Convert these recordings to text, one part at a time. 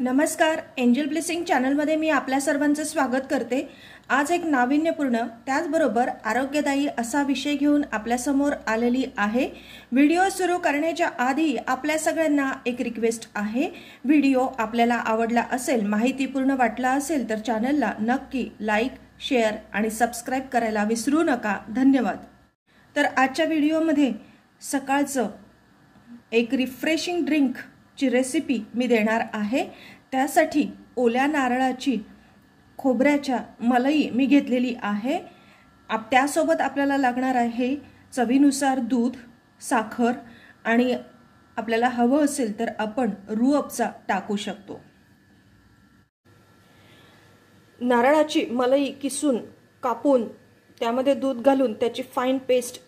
नमस्कार angel blessing चॅनलमध्ये मी आपल्या सर्वांचं स्वागत करते आज एक नाविन्यपूर्ण त्याचबरोबर आरोग्यदायी असा विषय घेऊन आपल्यासमोर आलेली आहे व्हिडिओ सुरू करण्याच्या आधी आपल्या सगळ्यांना एक रिक्वेस्ट आहे व्हिडिओ आपल्याला आवडला असेल माहितीपूर्ण वाटला असेल तर चॅनलला नक्की लाईक शेअर आणि सबस्क्राईब करायला विसरू नका धन्यवाद तर आजच्या व्हिडिओमध्ये सकाळचं एक रिफ्रेशिंग ड्रिंक ची रेसिपी मी देणार आहे त्यासाठी ओल्या नारळाची खोबऱ्याच्या मलई मी घेतलेली आहे आप त्यासोबत आपल्याला लागणार आहे चवीनुसार दूध साखर आणि आपल्याला हवं असेल तर आपण रूअपचा टाकू शकतो नारळाची मलई किसून कापून त्यामध्ये दूध घालून त्याची फाईन पेस्ट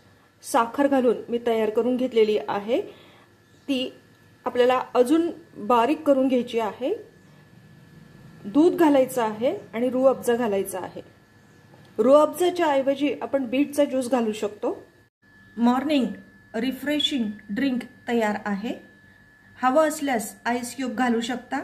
साखर घालून मी तयार करून घेतलेली आहे ती आपल्याला अजून बारीक करून घ्यायची आहे दूध घालायचं आहे आणि अब्जा घालायचा आहे रू अब्जाच्या ऐवजी आपण बीटचा ज्यूस घालू शकतो मॉर्निंग रिफ्रेशिंग ड्रिंक तयार आहे हवं असल्यास आईस क्यूब घालू शकता